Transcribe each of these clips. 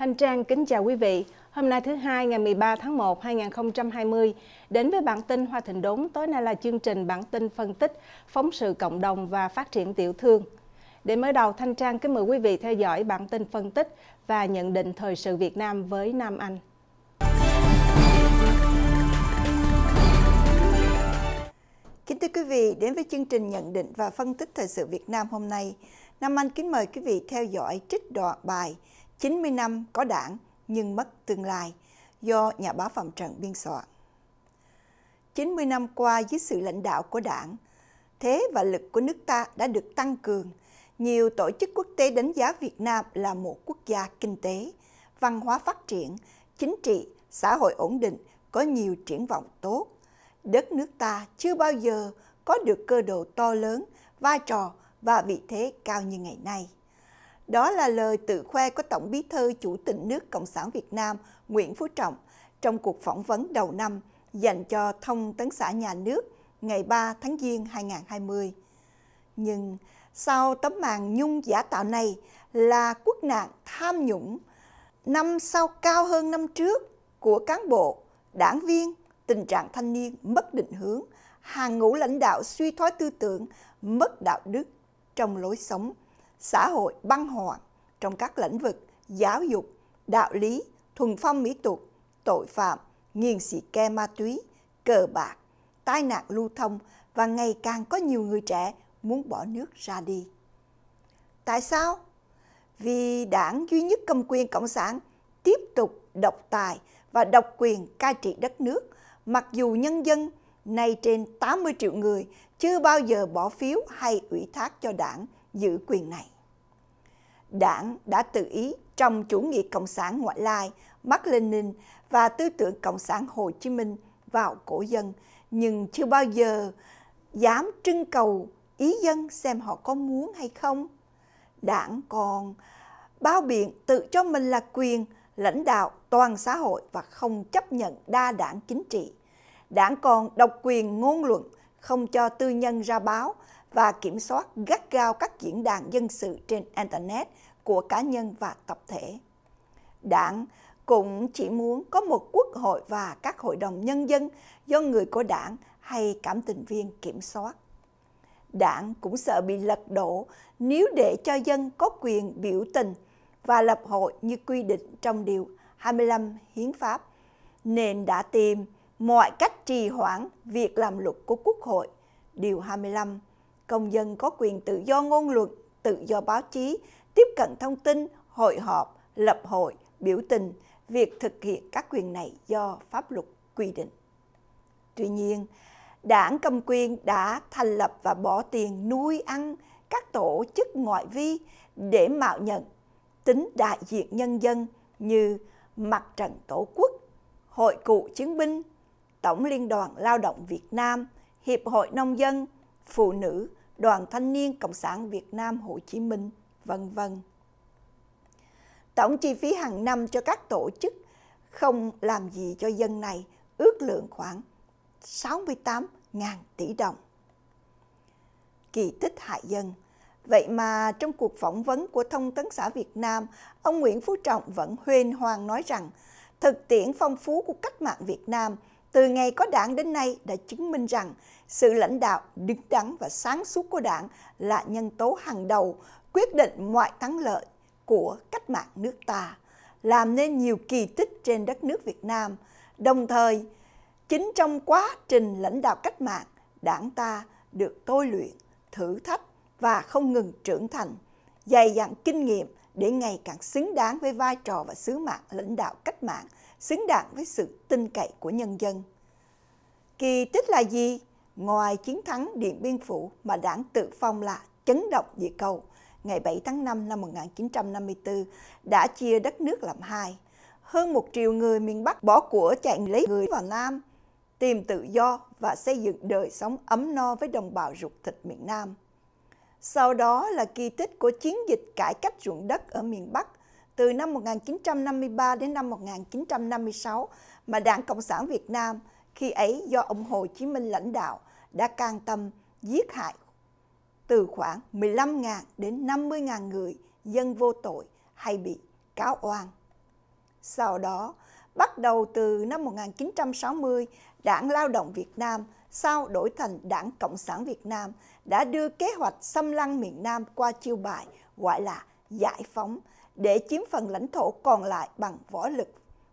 Thanh Trang kính chào quý vị. Hôm nay thứ hai ngày 13 tháng 1 2020 đến với bản tin Hoa Thịnh Đốn tối nay là chương trình bản tin phân tích phóng sự cộng đồng và phát triển tiểu thương. Để mới đầu Thanh Trang kính mời quý vị theo dõi bản tin phân tích và nhận định thời sự Việt Nam với Nam Anh. Kính thưa quý vị, đến với chương trình nhận định và phân tích thời sự Việt Nam hôm nay, Nam Anh kính mời quý vị theo dõi trích đoạn bài 90 năm có đảng nhưng mất tương lai do nhà báo Phạm Trần biên soạn. 90 năm qua dưới sự lãnh đạo của đảng, thế và lực của nước ta đã được tăng cường. Nhiều tổ chức quốc tế đánh giá Việt Nam là một quốc gia kinh tế, văn hóa phát triển, chính trị, xã hội ổn định, có nhiều triển vọng tốt. Đất nước ta chưa bao giờ có được cơ đồ to lớn, vai trò và vị thế cao như ngày nay. Đó là lời tự khoe của Tổng bí thư Chủ tịch nước Cộng sản Việt Nam Nguyễn Phú Trọng trong cuộc phỏng vấn đầu năm dành cho thông tấn xã nhà nước ngày 3 tháng Giêng 2020. Nhưng sau tấm màn nhung giả tạo này là quốc nạn tham nhũng, năm sau cao hơn năm trước của cán bộ, đảng viên, tình trạng thanh niên mất định hướng, hàng ngũ lãnh đạo suy thoái tư tưởng, mất đạo đức trong lối sống xã hội băng hoạn trong các lĩnh vực giáo dục, đạo lý, thuần phong mỹ tục, tội phạm, nghiền xì ke ma túy, cờ bạc, tai nạn lưu thông và ngày càng có nhiều người trẻ muốn bỏ nước ra đi. Tại sao? Vì đảng duy nhất cầm quyền Cộng sản tiếp tục độc tài và độc quyền cai trị đất nước, mặc dù nhân dân nay trên 80 triệu người chưa bao giờ bỏ phiếu hay ủy thác cho đảng giữ quyền này. Đảng đã tự ý trong chủ nghĩa Cộng sản ngoại lai, Mark Lenin và tư tưởng Cộng sản Hồ Chí Minh vào cổ dân, nhưng chưa bao giờ dám trưng cầu ý dân xem họ có muốn hay không. Đảng còn bao biện tự cho mình là quyền lãnh đạo toàn xã hội và không chấp nhận đa đảng chính trị. Đảng còn độc quyền ngôn luận, không cho tư nhân ra báo và kiểm soát gắt gao các diễn đàn dân sự trên Internet của cá nhân và tập thể. Đảng cũng chỉ muốn có một quốc hội và các hội đồng nhân dân do người của đảng hay cảm tình viên kiểm soát. Đảng cũng sợ bị lật đổ nếu để cho dân có quyền biểu tình và lập hội như quy định trong Điều 25 Hiến pháp, nên đã tìm mọi cách trì hoãn việc làm luật của Quốc hội, Điều 25 công dân có quyền tự do ngôn luận, tự do báo chí, tiếp cận thông tin, hội họp, lập hội, biểu tình, việc thực hiện các quyền này do pháp luật quy định. Tuy nhiên, đảng cầm quyền đã thành lập và bỏ tiền nuôi ăn các tổ chức ngoại vi để mạo nhận tính đại diện nhân dân như Mặt trận Tổ quốc, Hội cựu chiến binh, Tổng Liên đoàn Lao động Việt Nam, Hiệp hội Nông dân, Phụ nữ Đoàn Thanh niên Cộng sản Việt Nam Hồ Chí Minh, vân vân. Tổng chi phí hàng năm cho các tổ chức không làm gì cho dân này ước lượng khoảng 68.000 tỷ đồng. Kỳ tích hại dân Vậy mà trong cuộc phỏng vấn của Thông tấn xã Việt Nam, ông Nguyễn Phú Trọng vẫn huyên hoàng nói rằng thực tiễn phong phú của cách mạng Việt Nam – từ ngày có đảng đến nay đã chứng minh rằng sự lãnh đạo đứng đắn và sáng suốt của đảng là nhân tố hàng đầu quyết định mọi thắng lợi của cách mạng nước ta, làm nên nhiều kỳ tích trên đất nước Việt Nam. Đồng thời, chính trong quá trình lãnh đạo cách mạng, đảng ta được tôi luyện, thử thách và không ngừng trưởng thành, dày dặn kinh nghiệm để ngày càng xứng đáng với vai trò và sứ mạng lãnh đạo cách mạng – xứng đáng với sự tin cậy của nhân dân. Kỳ tích là gì? Ngoài chiến thắng Điện Biên Phủ mà đảng tự phong là chấn động địa cầu ngày 7 tháng 5 năm 1954 đã chia đất nước làm hai. Hơn một triệu người miền Bắc bỏ của chạy lấy người vào Nam, tìm tự do và xây dựng đời sống ấm no với đồng bào ruột thịt miền Nam. Sau đó là kỳ tích của chiến dịch cải cách ruộng đất ở miền Bắc từ năm 1953 đến năm 1956 mà Đảng Cộng sản Việt Nam khi ấy do ông Hồ Chí Minh lãnh đạo đã can tâm giết hại từ khoảng 15.000 đến 50.000 người dân vô tội hay bị cáo oan. Sau đó, bắt đầu từ năm 1960, Đảng Lao động Việt Nam sau đổi thành Đảng Cộng sản Việt Nam đã đưa kế hoạch xâm lăng miền Nam qua chiêu bài gọi là giải phóng để chiếm phần lãnh thổ còn lại bằng võ lực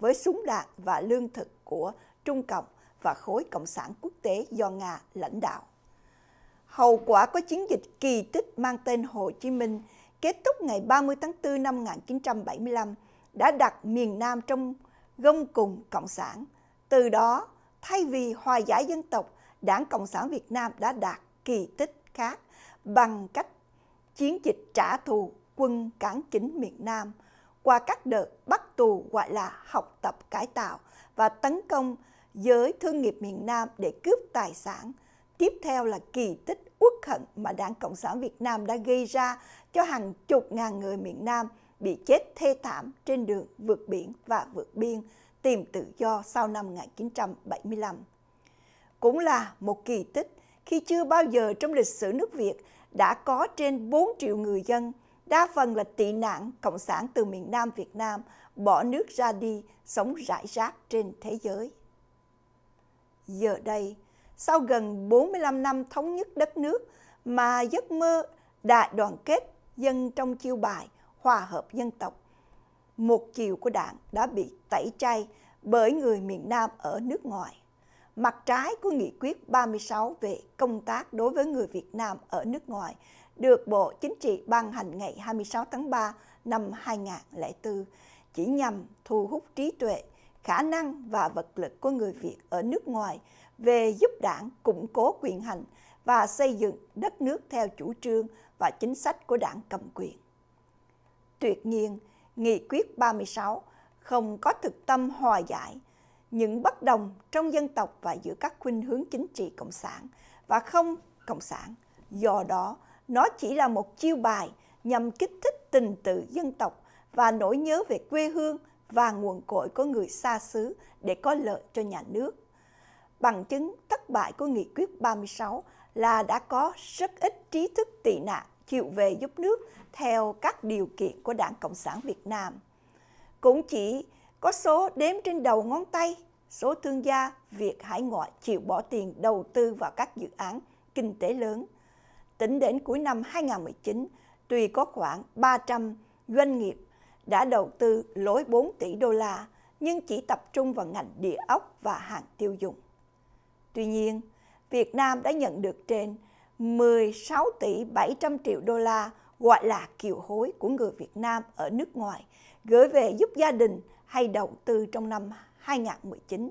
với súng đạn và lương thực của Trung Cộng và khối Cộng sản quốc tế do Nga lãnh đạo. Hậu quả của chiến dịch kỳ tích mang tên Hồ Chí Minh kết thúc ngày 30 tháng 4 năm 1975 đã đặt miền Nam trong gông cùng Cộng sản. Từ đó, thay vì hòa giải dân tộc, Đảng Cộng sản Việt Nam đã đạt kỳ tích khác bằng cách chiến dịch trả thù quân cán chính miền Nam qua các đợt bắt tù gọi là học tập cải tạo và tấn công giới thương nghiệp miền Nam để cướp tài sản. Tiếp theo là kỳ tích uất hận mà Đảng Cộng sản Việt Nam đã gây ra cho hàng chục ngàn người miền Nam bị chết thê thảm trên đường vượt biển và vượt biên tìm tự do sau năm 1975. Cũng là một kỳ tích khi chưa bao giờ trong lịch sử nước Việt đã có trên 4 triệu người dân đa phần là tị nạn cộng sản từ miền Nam Việt Nam bỏ nước ra đi, sống rải rác trên thế giới. Giờ đây, sau gần 45 năm thống nhất đất nước mà giấc mơ đại đoàn kết dân trong chiêu bài hòa hợp dân tộc, một chiều của đảng đã bị tẩy chay bởi người miền Nam ở nước ngoài. Mặt trái của nghị quyết 36 về công tác đối với người Việt Nam ở nước ngoài – được Bộ Chính trị ban hành ngày 26 tháng 3 năm 2004 chỉ nhằm thu hút trí tuệ, khả năng và vật lực của người Việt ở nước ngoài về giúp đảng củng cố quyền hành và xây dựng đất nước theo chủ trương và chính sách của đảng cầm quyền. Tuyệt nhiên, Nghị quyết 36 không có thực tâm hòa giải những bất đồng trong dân tộc và giữa các khuynh hướng chính trị cộng sản và không cộng sản. Do đó, nó chỉ là một chiêu bài nhằm kích thích tình tự dân tộc và nỗi nhớ về quê hương và nguồn cội của người xa xứ để có lợi cho nhà nước. Bằng chứng thất bại của nghị quyết 36 là đã có rất ít trí thức tị nạn chịu về giúp nước theo các điều kiện của Đảng Cộng sản Việt Nam. Cũng chỉ có số đếm trên đầu ngón tay số thương gia Việt hải ngoại chịu bỏ tiền đầu tư vào các dự án kinh tế lớn – tính đến cuối năm 2019, tuy có khoảng 300 doanh nghiệp đã đầu tư lối 4 tỷ đô la nhưng chỉ tập trung vào ngành địa ốc và hàng tiêu dùng. Tuy nhiên, Việt Nam đã nhận được trên 16 tỷ 700 triệu đô la gọi là kiều hối của người Việt Nam ở nước ngoài gửi về giúp gia đình hay đầu tư trong năm 2019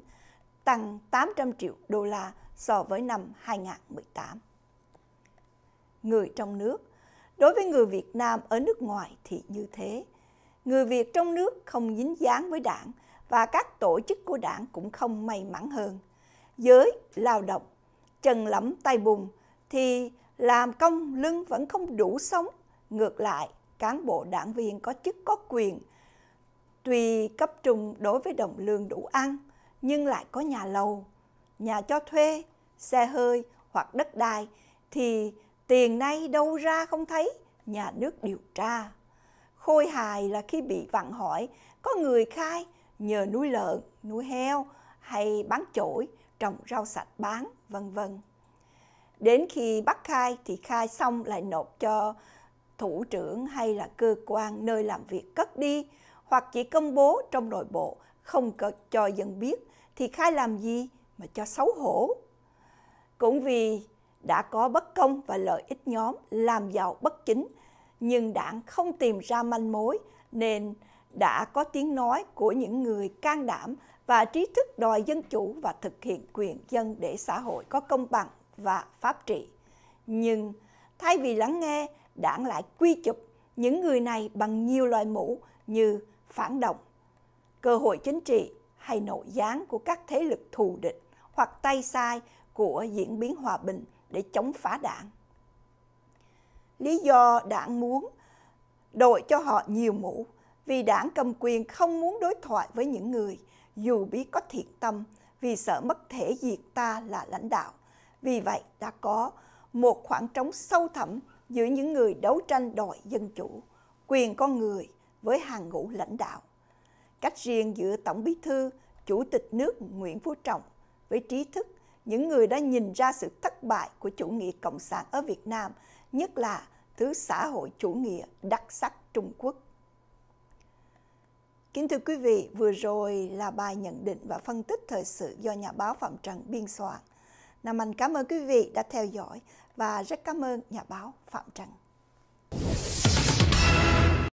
tăng 800 triệu đô la so với năm 2018 người trong nước. Đối với người Việt Nam ở nước ngoài thì như thế. Người Việt trong nước không dính dáng với đảng và các tổ chức của đảng cũng không may mắn hơn. Giới lao động, trần lẫm tay bùn thì làm công lưng vẫn không đủ sống. Ngược lại, cán bộ đảng viên có chức có quyền tuy cấp trung đối với đồng lương đủ ăn nhưng lại có nhà lầu, nhà cho thuê, xe hơi hoặc đất đai thì tiền nay đâu ra không thấy, nhà nước điều tra. Khôi hài là khi bị vặn hỏi, có người khai nhờ nuôi lợn, nuôi heo hay bán chổi, trồng rau sạch bán, vân vân. Đến khi bắt khai thì khai xong lại nộp cho thủ trưởng hay là cơ quan nơi làm việc cất đi hoặc chỉ công bố trong nội bộ không cho dân biết thì khai làm gì mà cho xấu hổ. Cũng vì đã có bất công và lợi ích nhóm làm giàu bất chính, nhưng đảng không tìm ra manh mối nên đã có tiếng nói của những người can đảm và trí thức đòi dân chủ và thực hiện quyền dân để xã hội có công bằng và pháp trị. Nhưng thay vì lắng nghe, đảng lại quy chụp những người này bằng nhiều loại mũ như phản động, cơ hội chính trị hay nội gián của các thế lực thù địch hoặc tay sai của diễn biến hòa bình để chống phá đảng. Lý do đảng muốn đội cho họ nhiều mũ vì đảng cầm quyền không muốn đối thoại với những người dù biết có thiện tâm vì sợ mất thể diệt ta là lãnh đạo. Vì vậy đã có một khoảng trống sâu thẳm giữa những người đấu tranh đòi dân chủ, quyền con người với hàng ngũ lãnh đạo. Cách riêng giữa Tổng Bí thư, Chủ tịch nước Nguyễn Phú Trọng với trí thức những người đã nhìn ra sự thất bại của chủ nghĩa cộng sản ở Việt Nam, nhất là thứ xã hội chủ nghĩa đặc sắc Trung Quốc. Kính thưa quý vị, vừa rồi là bài nhận định và phân tích thời sự do nhà báo Phạm Trần biên soạn. Nam Anh cảm ơn quý vị đã theo dõi và rất cảm ơn nhà báo Phạm Trần.